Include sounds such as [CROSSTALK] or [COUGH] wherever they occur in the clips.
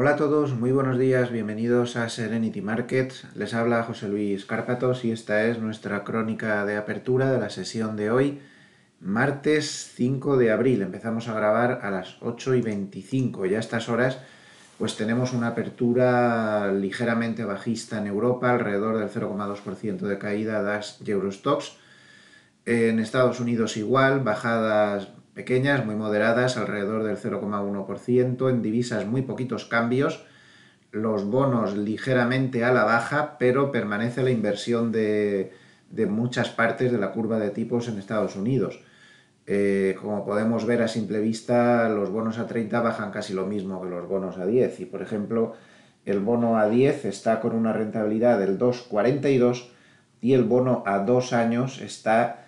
Hola a todos, muy buenos días, bienvenidos a Serenity Markets. Les habla José Luis Cárpatos y esta es nuestra crónica de apertura de la sesión de hoy, martes 5 de abril. Empezamos a grabar a las 8 y 25. Ya a estas horas, pues tenemos una apertura ligeramente bajista en Europa, alrededor del 0,2% de caída das Eurostox. En Estados Unidos igual, bajadas pequeñas, muy moderadas, alrededor del 0,1%, en divisas muy poquitos cambios, los bonos ligeramente a la baja, pero permanece la inversión de, muchas partes de la curva de tipos en Estados Unidos. Eh, como podemos ver a simple vista, los bonos a 30 bajan casi lo mismo que los bonos a 10. Y por ejemplo, el bono a 10 está con una rentabilidad del 2,42 y el bono a 2 años está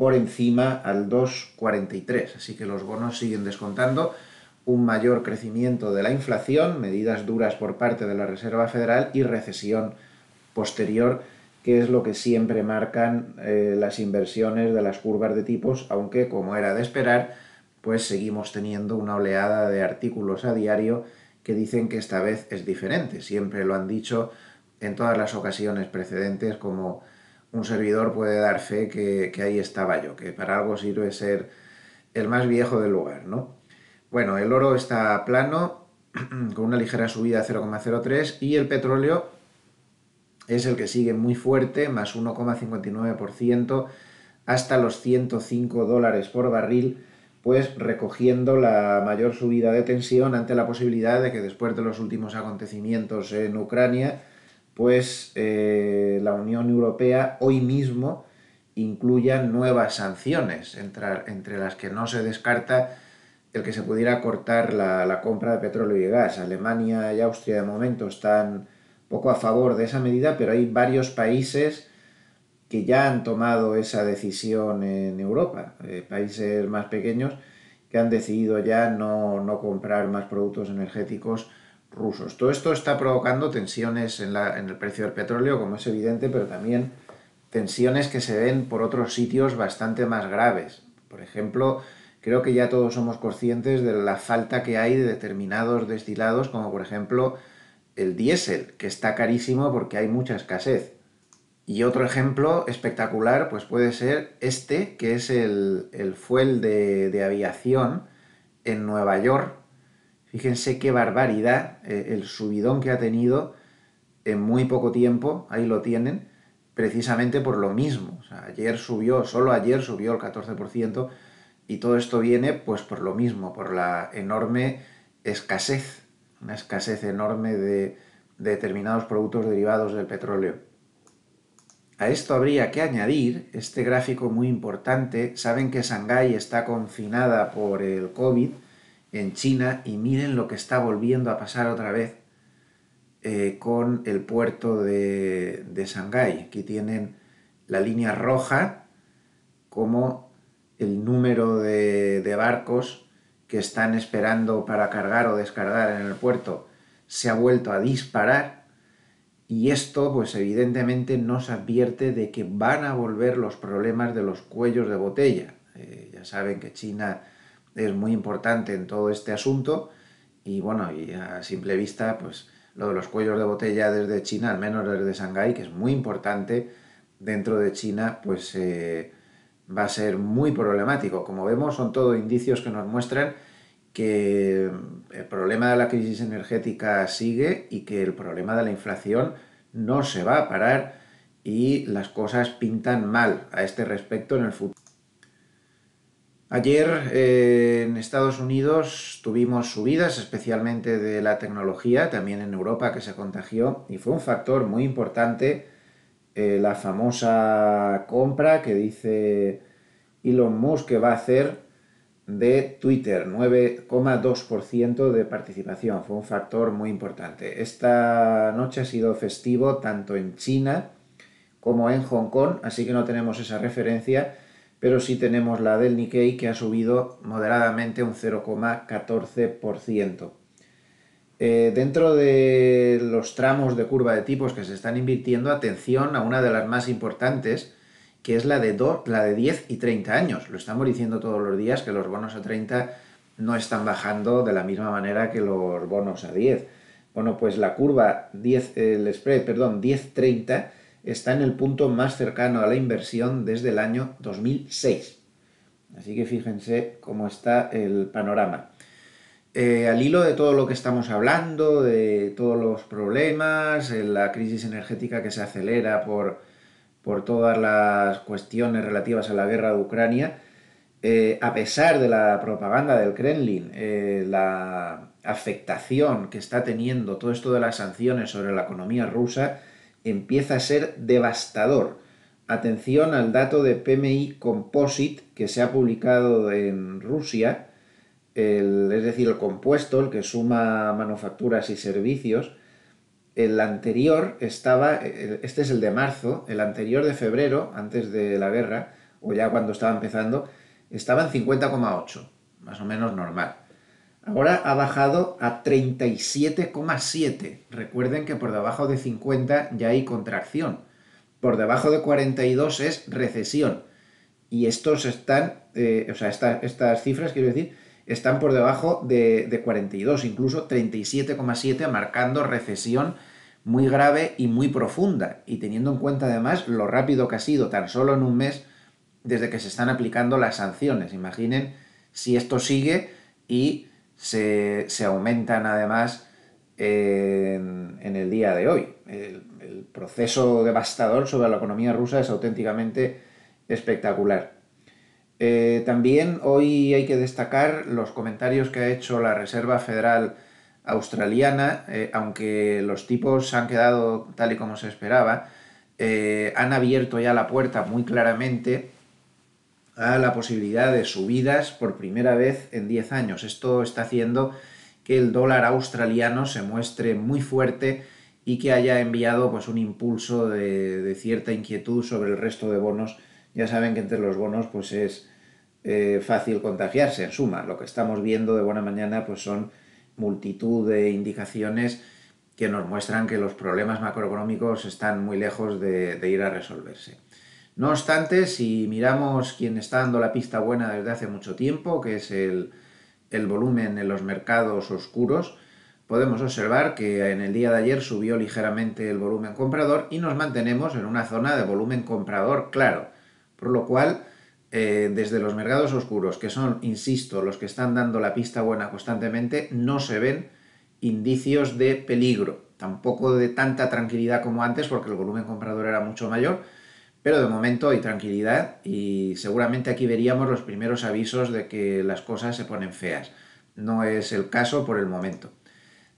por encima al 2,43. Así que los bonos siguen descontando un mayor crecimiento de la inflación, medidas duras por parte de la Reserva Federal y recesión posterior, que es lo que siempre marcan eh, las inversiones de las curvas de tipos, aunque como era de esperar, pues seguimos teniendo una oleada de artículos a diario que dicen que esta vez es diferente. Siempre lo han dicho en todas las ocasiones precedentes como un servidor puede dar fe que, ahí estaba yo, que para algo sirve ser el más viejo del lugar, ¿no? Bueno, el oro está plano, [CLEARS THROAT] con una ligera subida 0,03 y el petróleo es el que sigue muy fuerte, más 1,59% hasta los 105 dólares por barril, pues recogiendo la mayor subida de tensión ante la posibilidad de que después de los últimos acontecimientos en Ucrania, pues eh, la Unión Europea hoy mismo incluya nuevas sanciones, entre, las que no se descarta el que se pudiera cortar la, compra de petróleo y gas. Alemania y Austria de momento están poco a favor de esa medida, pero hay varios países que ya han tomado esa decisión en Europa, eh, países más pequeños que han decidido ya no comprar más productos energéticos rusos. Todo esto está provocando tensiones en, el precio del petróleo, como es evidente, pero también tensiones que se ven por otros sitios bastante más graves. Por ejemplo, creo que ya todos somos conscientes de la falta que hay de determinados destilados, como por ejemplo el diésel, que está carísimo porque hay mucha escasez. Y otro ejemplo espectacular pues puede ser este, que es el, fuel de, de aviación en Nueva York, Fíjense qué barbaridad eh, el subidón que ha tenido en muy poco tiempo, ahí lo tienen, precisamente por lo mismo. ayer subió, solo ayer subió el 14% y todo esto viene pues por lo mismo, por la enorme escasez, una escasez enorme de, de determinados productos derivados del petróleo. A esto habría que añadir este gráfico muy importante. Saben que Shanghái está confinada por el COVID, en China y miren lo que está volviendo a pasar otra vez eh, con el puerto de, de Shanghái. Aquí tienen la línea roja como el número de, barcos que están esperando para cargar o descargar en el puerto se ha vuelto a disparar y esto pues evidentemente nos advierte de que van a volver los problemas de los cuellos de botella. Eh, ya saben que China es muy importante en todo este asunto y bueno, y a simple vista, pues lo de los cuellos de botella desde China, al menos desde Shanghái, que es muy importante dentro de China, pues eh, va a ser muy problemático. Como vemos, son todo indicios que nos muestran que mm, el problema de la crisis energética sigue y que el problema de la inflación no se va a parar y las cosas pintan mal a este respecto en el futuro. Ayer eh, en Estados Unidos tuvimos subidas, especialmente de la tecnología, también en Europa que se contagió, y fue un factor muy importante eh, la famosa compra que dice Elon Musk que va a hacer de Twitter, 9,2% de participación, fue un factor muy importante. Esta noche ha sido festivo tanto en China como en Hong Kong, así que no tenemos esa referencia pero sí tenemos la del Nikkei que ha subido moderadamente un 0,14%. Eh, dentro de los tramos de curva de tipos que se están invirtiendo, atención a una de las más importantes, que es la de, la de 10 y 30 años. Lo estamos diciendo todos los días que los bonos a 30 no están bajando de la misma manera que los bonos a 10. Bueno, pues la curva 10, el spread, perdón, 10-30 está en el punto más cercano a la inversión desde el año 2006. Así que fíjense cómo está el panorama. Eh, al hilo de todo lo que estamos hablando, de todos los problemas, eh, la crisis energética que se acelera por, todas las cuestiones relativas a la guerra de Ucrania, eh, a pesar de la propaganda del Kremlin, la afectación que está teniendo todo esto de las sanciones sobre la economía rusa, empieza a ser devastador. Atención al dato de PMI Composite que se ha publicado en Rusia, es decir, el compuesto, el que suma manufacturas y servicios. El anterior estaba, este es el de marzo, el anterior de febrero, antes de la guerra, o ya cuando estaba empezando, estaba en 50,8, más o menos normal. Ahora ha bajado a 37,7. Recuerden que por debajo de 50 ya hay contracción. Por debajo de 42 es recesión. Y estos están, eh, o sea, estas cifras, quiero decir, están por debajo de 42, incluso 37,7, marcando recesión muy grave y muy profunda. Y teniendo en cuenta además lo rápido que ha sido, tan solo en un mes, desde que se están aplicando las sanciones. Imaginen si esto sigue y se, aumentan además en, el día de hoy. El, proceso devastador sobre la economía rusa es auténticamente espectacular. Eh, también hoy hay que destacar los comentarios que ha hecho la Reserva Federal Australiana, eh, aunque los tipos han quedado tal y como se esperaba, eh, han abierto ya la puerta muy claramente a la posibilidad de subidas por primera vez en 10 años. Esto está haciendo que el dólar australiano se muestre muy fuerte y que haya enviado pues, un impulso de, cierta inquietud sobre el resto de bonos. Ya saben que entre los bonos pues, es eh, fácil contagiarse. En suma, lo que estamos viendo de buena mañana pues, son multitud de indicaciones que nos muestran que los problemas macroeconómicos están muy lejos de ir a resolverse. No obstante, si miramos quien está dando la pista buena desde hace mucho tiempo, que es el, volumen en los mercados oscuros, podemos observar que en el día de ayer subió ligeramente el volumen comprador y nos mantenemos en una zona de volumen comprador claro, por lo cual eh, desde los mercados oscuros, que son, insisto, los que están dando la pista buena constantemente, no se ven indicios de peligro, tampoco de tanta tranquilidad como antes porque el volumen comprador era mucho mayor, pero de momento hay tranquilidad y seguramente aquí veríamos los primeros avisos de que las cosas se ponen feas. No es el caso por el momento.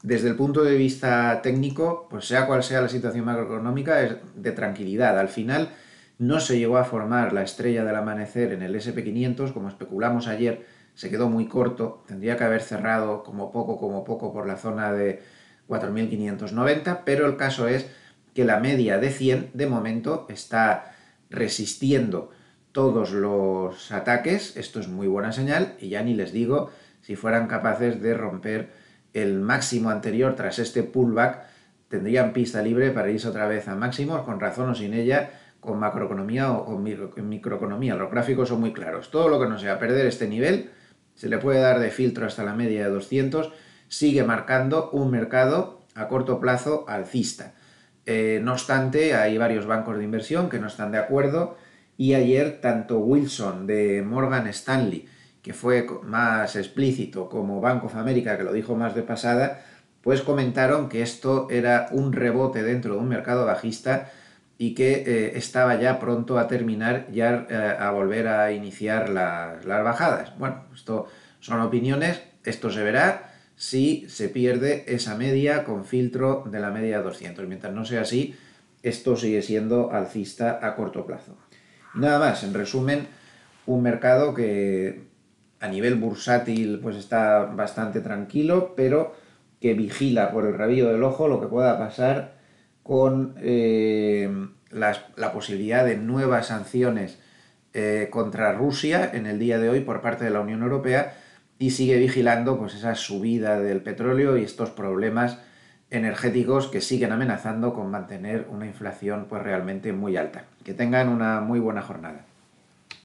Desde el punto de vista técnico, pues sea cual sea la situación macroeconómica, es de tranquilidad. Al final no se llegó a formar la estrella del amanecer en el SP500, como especulamos ayer, se quedó muy corto, tendría que haber cerrado como poco, como poco por la zona de 4.590, pero el caso es que la media de 100 de momento está resistiendo todos los ataques, esto es muy buena señal, y ya ni les digo si fueran capaces de romper el máximo anterior tras este pullback, tendrían pista libre para irse otra vez a máximo, con razón o sin ella, con macroeconomía o con microeconomía. Los gráficos son muy claros. Todo lo que no sea perder este nivel, se le puede dar de filtro hasta la media de 200, sigue marcando un mercado a corto plazo alcista. Eh, no obstante, hay varios bancos de inversión que no están de acuerdo y ayer tanto Wilson de Morgan Stanley, que fue más explícito, como Bank of America, que lo dijo más de pasada, pues comentaron que esto era un rebote dentro de un mercado bajista y que eh, estaba ya pronto a terminar, ya eh, a volver a iniciar las bajadas. Bueno, esto son opiniones, esto se verá si se pierde esa media con filtro de la media 200. Mientras no sea así, esto sigue siendo alcista a corto plazo. Nada más, en resumen, un mercado que a nivel bursátil pues está bastante tranquilo, pero que vigila por el rabillo del ojo lo que pueda pasar con eh, la posibilidad de nuevas sanciones eh, contra Rusia en el día de hoy por parte de la Unión Europea y sigue vigilando pues, esa subida del petróleo y estos problemas energéticos que siguen amenazando con mantener una inflación pues, realmente muy alta. Que tengan una muy buena jornada.